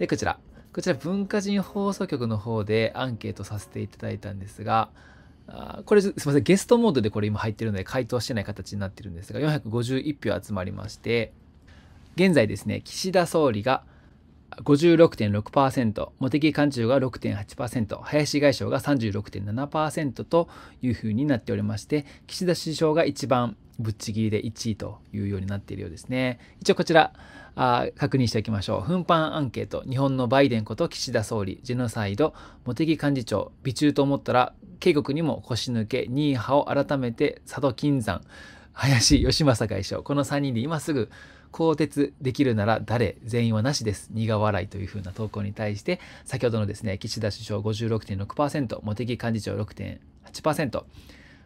で、こちら。こちら文化人放送局の方でアンケートさせていただいたんですが、あこれすみません、ゲストモードでこれ今入ってるので回答してない形になってるんですが、451票集まりまして、現在ですね、岸田総理が56.6%、茂木幹事長が6.8%、林外相が36.7%というふうになっておりまして、岸田首相が一番ぶっちぎりで1位というようになっているようですね。一応こちら、あ確認しておきましょう。奮発アンケート、日本のバイデンこと岸田総理、ジェノサイド、茂木幹事長、美中と思ったら、渓谷にも腰抜け、ニーハを改めて佐渡金山、林義正外相、この3人で今すぐ更迭できるなら誰全員はなしです。苦笑いというふうな投稿に対して、先ほどのですね、岸田首相56.6%、茂木幹事長6.8%、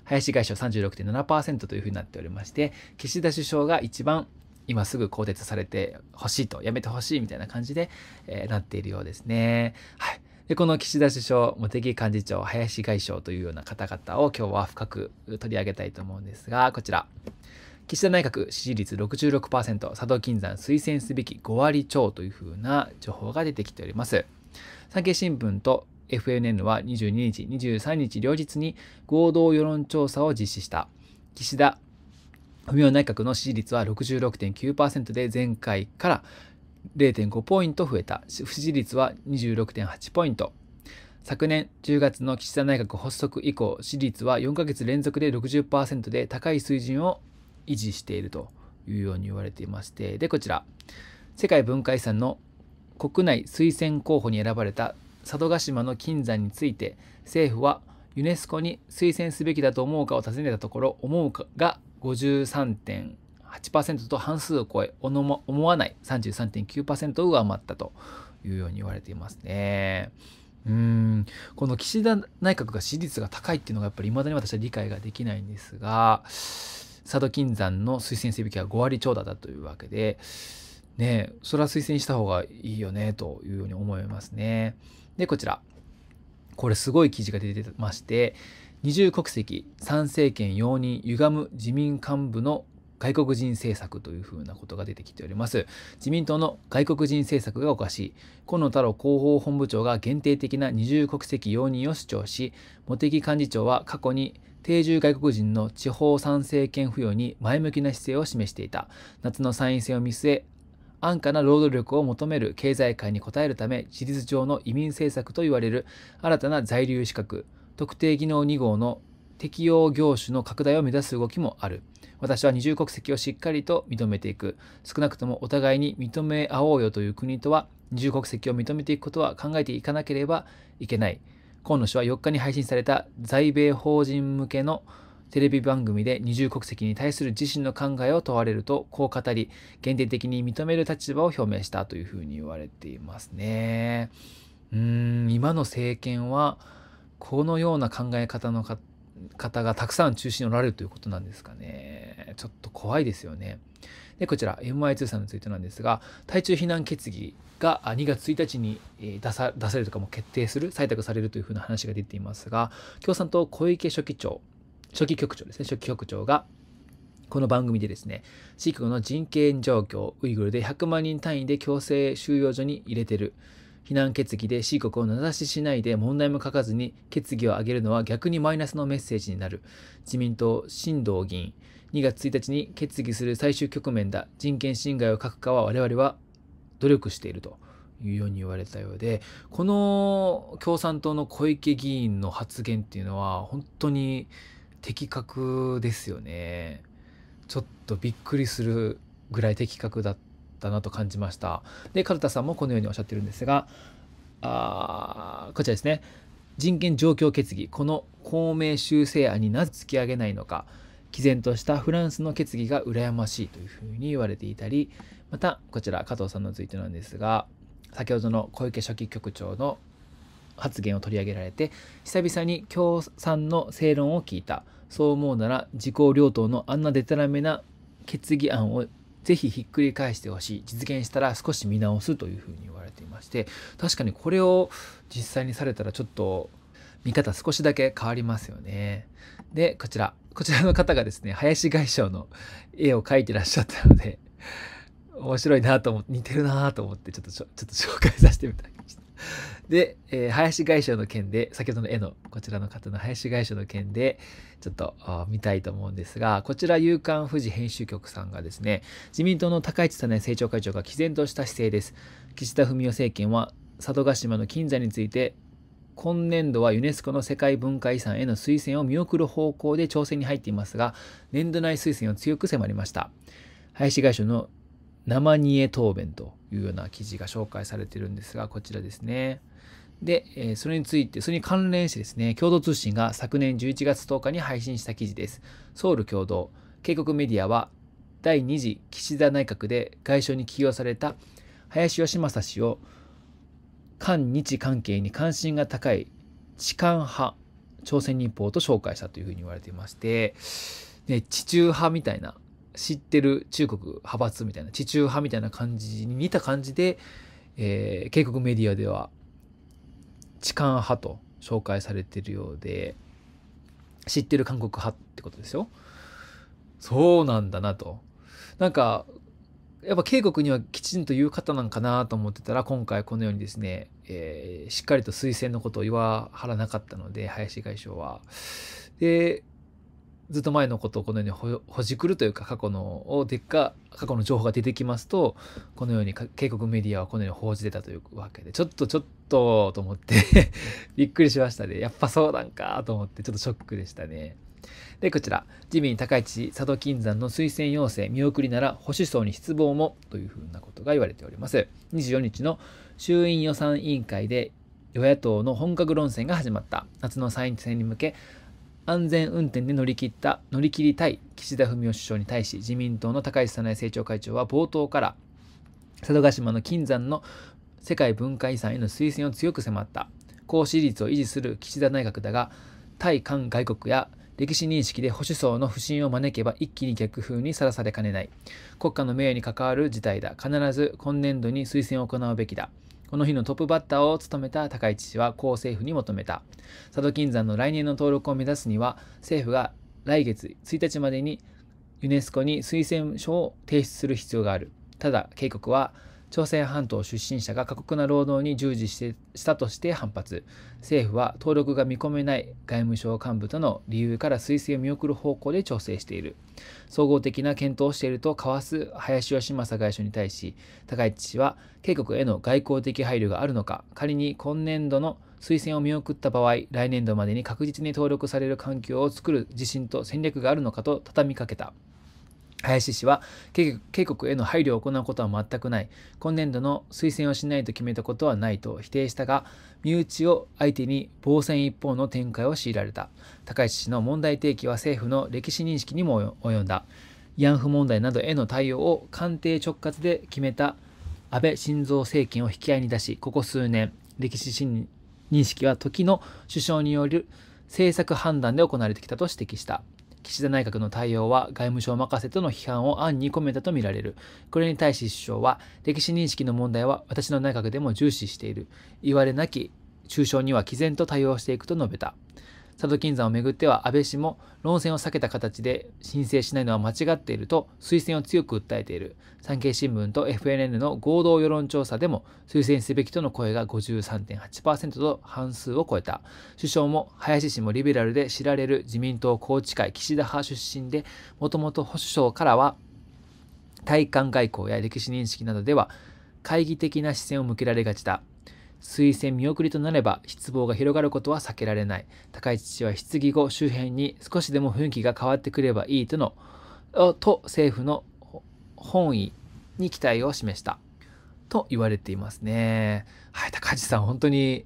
林外相36.7%というふうになっておりまして、岸田首相が一番今すぐ更迭されてほしいと、やめてほしいみたいな感じで、えー、なっているようですね。はい。で、この岸田首相、茂木幹事長、林外相というような方々を今日は深く取り上げたいと思うんですが、こちら。岸田内閣支持率66%、佐渡金山推薦すべき5割超というふうな情報が出てきております。産経新聞と FNN は22日、23日両日に合同世論調査を実施した。岸田文雄内閣の支持率は66.9%で前回から0.5ポイント増えた。不支持率は26.8ポイント。昨年10月の岸田内閣発足以降、支持率は4ヶ月連続で60%で高い水準を維持しているというように言われていまして、で、こちら、世界文化遺産の国内推薦候補に選ばれた佐渡島の金山について政府はユネスコに推薦すべきだと思うかを尋ねたところ思うかが53.8%と半数を超え思わない33.9%を上回ったというように言われていますね。うんこの岸田内閣が支持率が高いっていうのがやっぱり未だに私は理解ができないんですが佐渡金山の推薦すべきは5割超だというわけでねそれは推薦した方がいいよねというように思いますね。で、こちら。これすごい記事が出てまして、二重国籍、参政権容認、歪む自民幹部の外国人政策というふうなことが出てきております。自民党の外国人政策がおかしい。河野太郎広報本部長が限定的な二重国籍容認を主張し、茂木幹事長は過去に定住外国人の地方参政権付与に前向きな姿勢を示していた。夏の参院選を見据え、安価な労働力を求める経済界に応えるため、事実上の移民政策と言われる新たな在留資格、特定技能2号の適用業種の拡大を目指す動きもある。私は二重国籍をしっかりと認めていく。少なくともお互いに認め合おうよという国とは、二重国籍を認めていくことは考えていかなければいけない。河野氏は4日に配信された在米法人向けのテレビ番組で二重国籍に対する自身の考えを問われるとこう語り限定的に認める立場を表明したというふうに言われていますね。うん今の政権はこのような考え方の方がたくさん中心におられるということなんですかね。ちょっと怖いですよね。でこちら MI2 さんについてなんですが対中避難決議が2月1日に出さ出されるとかも決定する採択されるというふうな話が出ていますが共産党小池書記長初期局長ですね、初期局長が、この番組でですね、シークの人権状況、ウイグルで100万人単位で強制収容所に入れてる。非難決議で C 国を名指ししないで問題も書かずに決議を上げるのは逆にマイナスのメッセージになる。自民党、新藤議員、2月1日に決議する最終局面だ。人権侵害を書くかは我々は努力していると。いうように言われたようでこの共産党の小池議員の発言っていうのは本当に的確ですよねちょっとびっくりするぐらい的確だったなと感じましたでカルタさんもこのようにおっしゃってるんですがあこちらですね人権状況決議この公明修正案になぜ突き上げないのか毅然としたフランスの決議が羨ましいというふうに言われていたりまたこちら加藤さんのツイートなんですが先ほどの小池書記局長の発言を取り上げられて久々に共産の正論を聞いたそう思うなら自公両党のあんなでたらめな決議案をぜひひっくり返してほしい実現したら少し見直すというふうに言われていまして確かにこれを実際にされたらちょっと見方少しだけ変わりますよね。でこちらこちらの方がですね林外相の絵を描いてらっしゃったので面白いなと思って似てるなと思ってちょっとちょっと紹介させてみたました。で、えー、林外相の件で、先ほどの絵の、こちらの方の林外相の件で、ちょっと見たいと思うんですが、こちら、夕刊富士編集局さんがですね、自民党の高市早苗政調会長が毅然とした姿勢です。岸田文雄政権は、佐渡島の金山について、今年度はユネスコの世界文化遺産への推薦を見送る方向で調整に入っていますが、年度内推薦を強く迫りました。林外相の生煮え答弁というような記事が紹介されているんですが、こちらですね。で、えそれについて、それに関連してですね、共同通信が昨年11月10日に配信した記事です。ソウル共同、警告メディアは、第2次岸田内閣で外相に起用された林芳正氏を、韓日関係に関心が高い痴漢派、朝鮮日報と紹介したというふうに言われていまして、ね、地中派みたいな、知ってる中国派閥みたいな、地中派みたいな感じに似た感じで、えー、警告メディアでは痴漢派と紹介されてるようで知ってる韓国派ってことですよそうなんだなとなんかやっぱ警告にはきちんと言う方なんかなと思ってたら今回このようにですね、えー、しっかりと推薦のことを言わはらなかったので林外相は。でずっと前のことをこのようにほじくるというか過去のをでっか過去の情報が出てきますとこのように警告メディアはこのように報じてたというわけでちょっとちょっとと思って びっくりしましたねやっぱそうなんかと思ってちょっとショックでしたね。でこちら自民高市佐渡金山の推薦要請見送りなら保守層に失望もというふうなことが言われております24日の衆院予算委員会で与野党の本格論戦が始まった夏の参院選に向け安全運転で乗り切った、乗り切りたい岸田文雄首相に対し、自民党の高市早苗政調会長は冒頭から、佐渡島の金山の世界文化遺産への推薦を強く迫った。公私率を維持する岸田内閣だが、対韓外国や歴史認識で保守層の不信を招けば一気に逆風にさらされかねない。国家の名誉に関わる事態だ。必ず今年度に推薦を行うべきだ。この日のトップバッターを務めた高市氏は高政府に求めた。佐渡金山の来年の登録を目指すには、政府が来月1日までにユネスコに推薦書を提出する必要がある。ただ、警告は朝鮮半島出身者が過酷な労働に従事してしたとして反発政府は登録が見込めない外務省幹部との理由から推薦を見送る方向で調整している総合的な検討をしていると交わす林芳正外相に対し高市氏は渓谷への外交的配慮があるのか仮に今年度の推薦を見送った場合来年度までに確実に登録される環境を作る自信と戦略があるのかと畳みかけた。林氏は警告への配慮を行うことは全くない今年度の推薦をしないと決めたことはないと否定したが身内を相手に防戦一方の展開を強いられた高市氏の問題提起は政府の歴史認識にも及んだ慰安婦問題などへの対応を官邸直轄で決めた安倍晋三政権を引き合いに出しここ数年歴史認識は時の首相による政策判断で行われてきたと指摘した岸田内閣の対応は外務省任せとの批判を暗に込めたとみられる。これに対し首相は、歴史認識の問題は私の内閣でも重視している。言われなき、中傷には毅然と対応していくと述べた。佐渡金山をめぐっては安倍氏も論戦を避けた形で申請しないのは間違っていると推薦を強く訴えている産経新聞と FNN の合同世論調査でも推薦すべきとの声が53.8%と半数を超えた首相も林氏もリベラルで知られる自民党宏池会岸田派出身でもともと保守層からは対韓外交や歴史認識などでは懐疑的な視線を向けられがちだ推薦見送りとなれば失望が広がることは避けられない高市氏は質疑後周辺に少しでも雰囲気が変わってくればいいとのと政府の本意に期待を示したと言われていますね。はい、高市さん本当に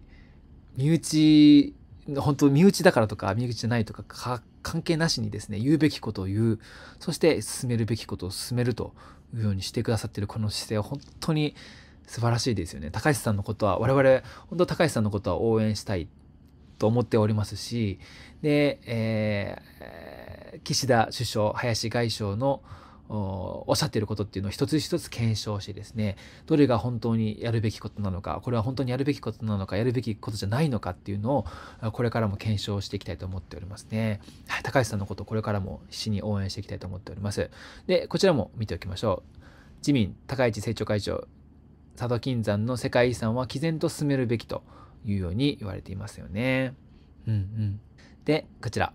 身内本当身内だからとか身内じゃないとか関係なしにですね言うべきことを言うそして進めるべきことを進めるというようにしてくださってるこの姿勢は本当に素晴らしいですよね。高橋さんのことは、我々、本当高橋さんのことは応援したいと思っておりますし、で、えー、岸田首相、林外相のおっしゃっていることっていうのを一つ一つ検証してですね、どれが本当にやるべきことなのか、これは本当にやるべきことなのか、やるべきことじゃないのかっていうのを、これからも検証していきたいと思っておりますね。はい、高橋さんのことをこれからも必死に応援していきたいと思っております。で、こちらも見ておきましょう。自民、高市政調会長、佐渡金山の世界遺産は毅然と進めるべきというように言われていますよね。うんうん、でこちら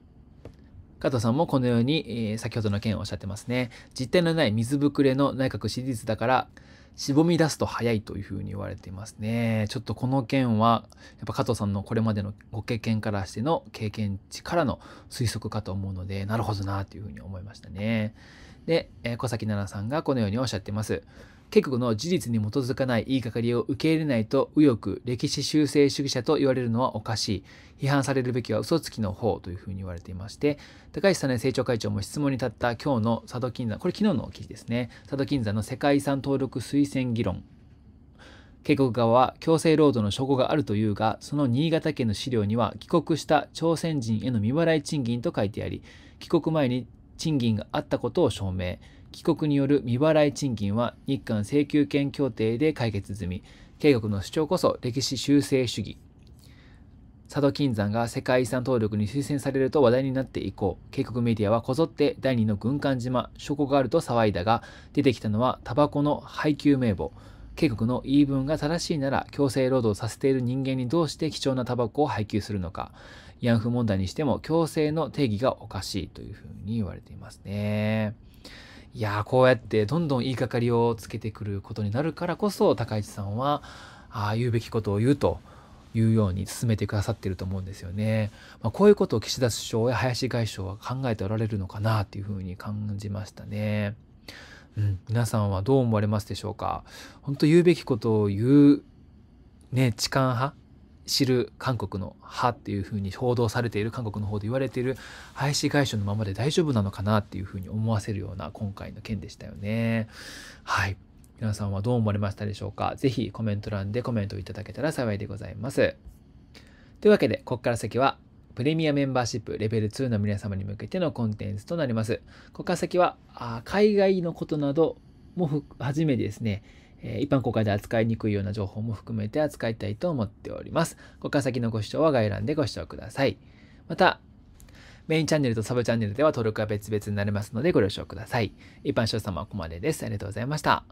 加藤さんもこのように、えー、先ほどの件をおっしゃってますね。実体のない水ぶくれの内閣支持率だからしぼみ出すと早いというふうに言われていますね。ちょっとこの件はやっぱ加藤さんのこれまでのご経験からしての経験値からの推測かと思うのでなるほどなというふうに思いましたね。で、えー、小崎奈々さんがこのようにおっしゃってます。結局の事実に基づかない言いがかりを受け入れないと右翼歴史修正主義者と言われるのはおかしい批判されるべきは嘘つきの方というふうに言われていまして高橋さんね政調会長も質問に立った今日の佐渡金山これ昨日の記事ですね佐渡金山の世界遺産登録推薦議論警告側は強制労働の証拠があるというが、その新潟県の資料には帰国した朝鮮人への未払い賃金と書いてあり、帰国前に賃金があったことを証明。帰国による未払い賃金は日韓請求権協定で解決済み、警国の主張こそ歴史修正主義。佐渡金山が世界遺産登録に推薦されると話題になって以降、警告メディアはこぞって第2の軍艦島、証拠があると騒いだが、出てきたのはタバコの配給名簿。警告の言い分が正しいなら強制労働させている人間にどうして貴重なタバコを配給するのか。慰安婦問題にしても強制の定義がおかしいというふうに言われていますね。いやこうやってどんどん言いがかりをつけてくることになるからこそ高市さんはああ言うべきことを言うというように進めてくださってると思うんですよね。まあ、こういうことを岸田首相や林外相は考えておられるのかなというふうに感じましたね。うん、皆さんはどう思われますでしょうか。本当言うべきことを言う、ね、痴漢派知る韓国の派っていうふうに報道されている韓国の方で言われている廃止外相のままで大丈夫なのかなっていうふうに思わせるような今回の件でしたよね。はい。皆さんはどう思われましたでしょうかぜひコメント欄でコメントいただけたら幸いでございます。というわけで、ここから先はプレミアメンバーシップレベル2の皆様に向けてのコンテンツとなります。ここから先は、あ海外のことなども初めてですね、え一般公開で扱いにくいような情報も含めて扱いたいと思っております。ここから先のご視聴は概要欄でご視聴ください。また、メインチャンネルとサブチャンネルでは登録は別々になりますのでご了承ください。一般視聴者様はここまでです。ありがとうございました。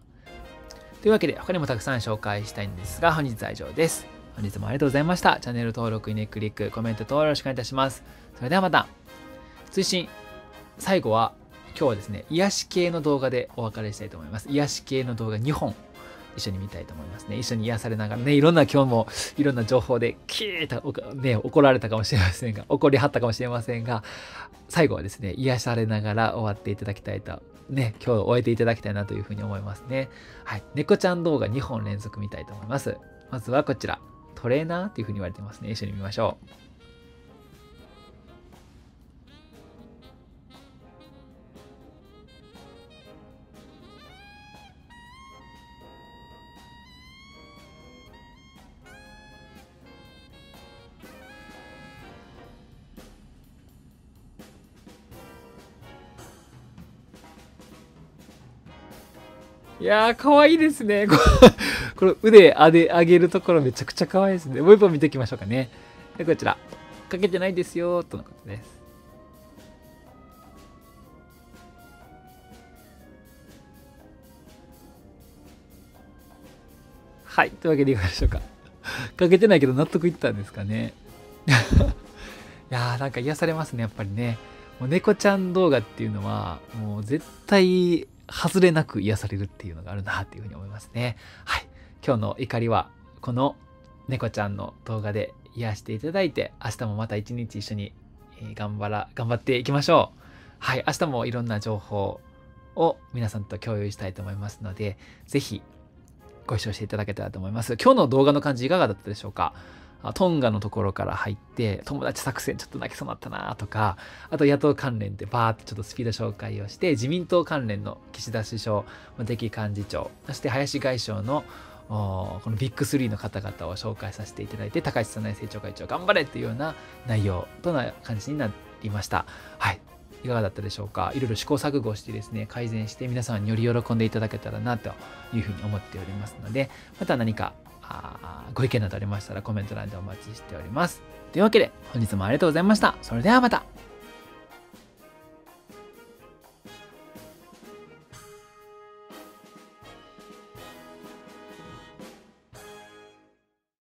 というわけで他にもたくさん紹介したいんですが本日は以上です。本日もありがとうございました。チャンネル登録、いいねクリック、コメント等よろしくお願いいたします。それではまた。通信。最後は今日はですね、癒し系の動画でお別れしたいと思います。癒し系の動画2本一緒に見たいと思いますね。一緒に癒されながらね、いろんな今日もいろんな情報でキーッと、ね、怒られたかもしれませんが、怒りはったかもしれませんが、最後はですね、癒されながら終わっていただきたいと、ね、今日終えていただきたいなというふうに思いますね。はい。猫ちゃん動画2本連続見たいと思います。まずはこちら、トレーナーっていうふうに言われてますね。一緒に見ましょう。いやー、可愛いですね。この腕あで上げるところめちゃくちゃ可愛いですね。もう一本見ていきましょうかね。で、こちら。かけてないですよ、とのことです。はい。というわけでいかがでしょうか。かけてないけど納得いったんですかね。いやーなんか癒されますね、やっぱりね。もう猫ちゃん動画っていうのは、もう絶対外れなく癒されるっていうのがあるなっていうふうに思いますね。はい。今日の怒りは、この猫ちゃんの動画で癒していただいて、明日もまた一日一緒に頑張ら、頑張っていきましょう。はい。明日もいろんな情報を皆さんと共有したいと思いますので、是非ご視聴していただけたらと思います。今日の動画の感じいかがだったでしょうかトンガのところから入って、友達作戦ちょっと泣きそうになったなとか、あと野党関連でバーってちょっとスピード紹介をして、自民党関連の岸田首相、茂木幹事長、そして林外相のこのビッグスリーの方々を紹介させていただいて、高市早苗政調会長頑張れっていうような内容とな感じになりました。はい。いかがだったでしょうかいろいろ試行錯誤してですね、改善して皆さんにより喜んでいただけたらなというふうに思っておりますので、また何かあご意見などありましたらコメント欄でお待ちしております。というわけで本日もありがとうございました。それではまた。